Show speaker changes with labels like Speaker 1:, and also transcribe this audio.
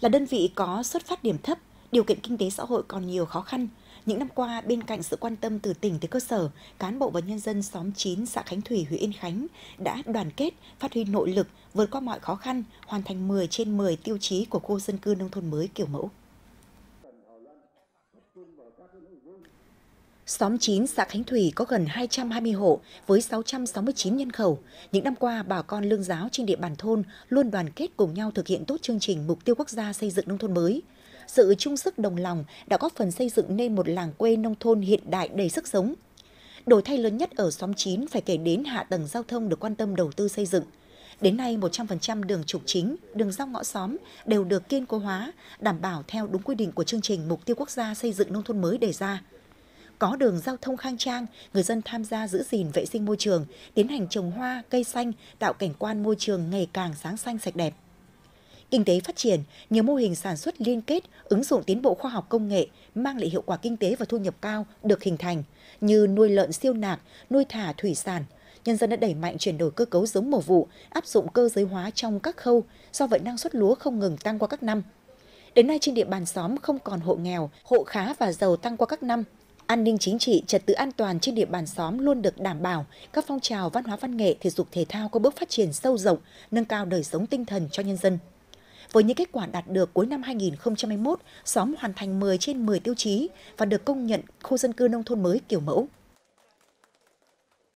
Speaker 1: Là đơn vị có xuất phát điểm thấp, điều kiện kinh tế xã hội còn nhiều khó khăn, những năm qua, bên cạnh sự quan tâm từ tỉnh tới cơ sở, cán bộ và nhân dân xóm 9 xã Khánh Thủy, huyện Yên Khánh đã đoàn kết, phát huy nội lực, vượt qua mọi khó khăn, hoàn thành 10 trên 10 tiêu chí của khu dân cư nông thôn mới kiểu mẫu. Xóm 9 xã Khánh Thủy có gần 220 hộ với 669 nhân khẩu. Những năm qua, bà con lương giáo trên địa bàn thôn luôn đoàn kết cùng nhau thực hiện tốt chương trình Mục tiêu Quốc gia xây dựng nông thôn mới. Sự chung sức đồng lòng đã góp phần xây dựng nên một làng quê nông thôn hiện đại đầy sức sống. Đổi thay lớn nhất ở xóm 9 phải kể đến hạ tầng giao thông được quan tâm đầu tư xây dựng. Đến nay, 100% đường trục chính, đường giao ngõ xóm đều được kiên cố hóa, đảm bảo theo đúng quy định của chương trình Mục tiêu Quốc gia xây dựng nông thôn mới đề ra – có đường giao thông khang trang, người dân tham gia giữ gìn vệ sinh môi trường, tiến hành trồng hoa, cây xanh, tạo cảnh quan môi trường ngày càng sáng xanh sạch đẹp. Kinh tế phát triển, nhiều mô hình sản xuất liên kết, ứng dụng tiến bộ khoa học công nghệ, mang lại hiệu quả kinh tế và thu nhập cao được hình thành, như nuôi lợn siêu nạc, nuôi thả thủy sản, nhân dân đã đẩy mạnh chuyển đổi cơ cấu giống mùa vụ, áp dụng cơ giới hóa trong các khâu, do vậy năng suất lúa không ngừng tăng qua các năm. Đến nay trên địa bàn xóm không còn hộ nghèo, hộ khá và giàu tăng qua các năm, An ninh chính trị, trật tự an toàn trên địa bàn xóm luôn được đảm bảo, các phong trào văn hóa văn nghệ, thể dục thể thao có bước phát triển sâu rộng, nâng cao đời sống tinh thần cho nhân dân. Với những kết quả đạt được cuối năm 2021, xóm hoàn thành 10 trên 10 tiêu chí và được công nhận khu dân cư nông thôn mới kiểu mẫu.